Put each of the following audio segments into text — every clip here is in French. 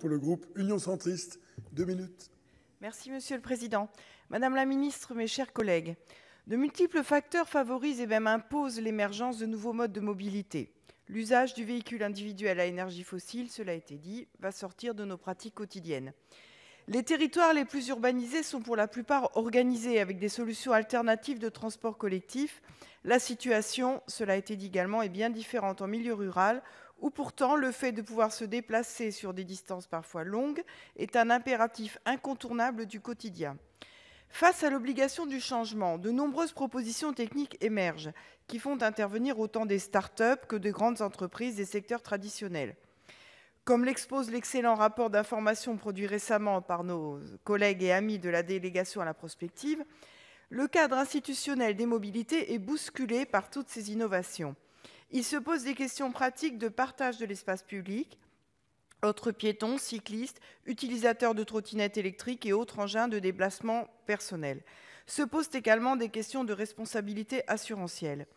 pour le groupe Union Centriste, deux minutes. Merci Monsieur le Président. Madame la Ministre, mes chers collègues, de multiples facteurs favorisent et même imposent l'émergence de nouveaux modes de mobilité. L'usage du véhicule individuel à énergie fossile, cela a été dit, va sortir de nos pratiques quotidiennes. Les territoires les plus urbanisés sont pour la plupart organisés avec des solutions alternatives de transport collectif. La situation, cela a été dit également, est bien différente en milieu rural où pourtant le fait de pouvoir se déplacer sur des distances parfois longues est un impératif incontournable du quotidien. Face à l'obligation du changement, de nombreuses propositions techniques émergent qui font intervenir autant des start-up que de grandes entreprises des secteurs traditionnels. Comme l'expose l'excellent rapport d'information produit récemment par nos collègues et amis de la délégation à la prospective, le cadre institutionnel des mobilités est bousculé par toutes ces innovations. Il se pose des questions pratiques de partage de l'espace public autres piétons, cyclistes, utilisateurs de trottinettes électriques et autres engins de déplacement personnel. Se posent également des questions de responsabilité assurantielle.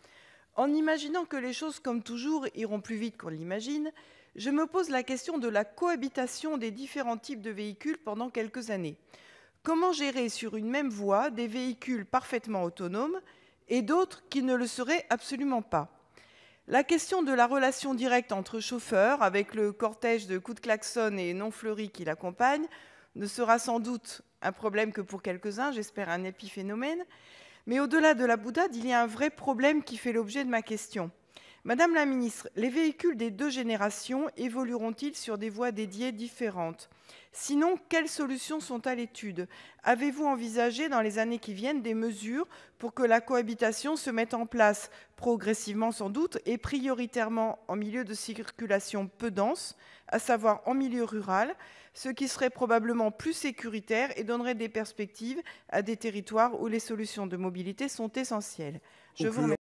En imaginant que les choses, comme toujours, iront plus vite qu'on l'imagine, je me pose la question de la cohabitation des différents types de véhicules pendant quelques années. Comment gérer sur une même voie des véhicules parfaitement autonomes et d'autres qui ne le seraient absolument pas la question de la relation directe entre chauffeurs, avec le cortège de coups de klaxon et non fleuris qui l'accompagne, ne sera sans doute un problème que pour quelques-uns, j'espère un épiphénomène. Mais au-delà de la boudade, il y a un vrai problème qui fait l'objet de ma question. Madame la ministre, les véhicules des deux générations évolueront-ils sur des voies dédiées différentes Sinon, quelles solutions sont à l'étude Avez-vous envisagé dans les années qui viennent des mesures pour que la cohabitation se mette en place progressivement sans doute et prioritairement en milieu de circulation peu dense, à savoir en milieu rural, ce qui serait probablement plus sécuritaire et donnerait des perspectives à des territoires où les solutions de mobilité sont essentielles Je vous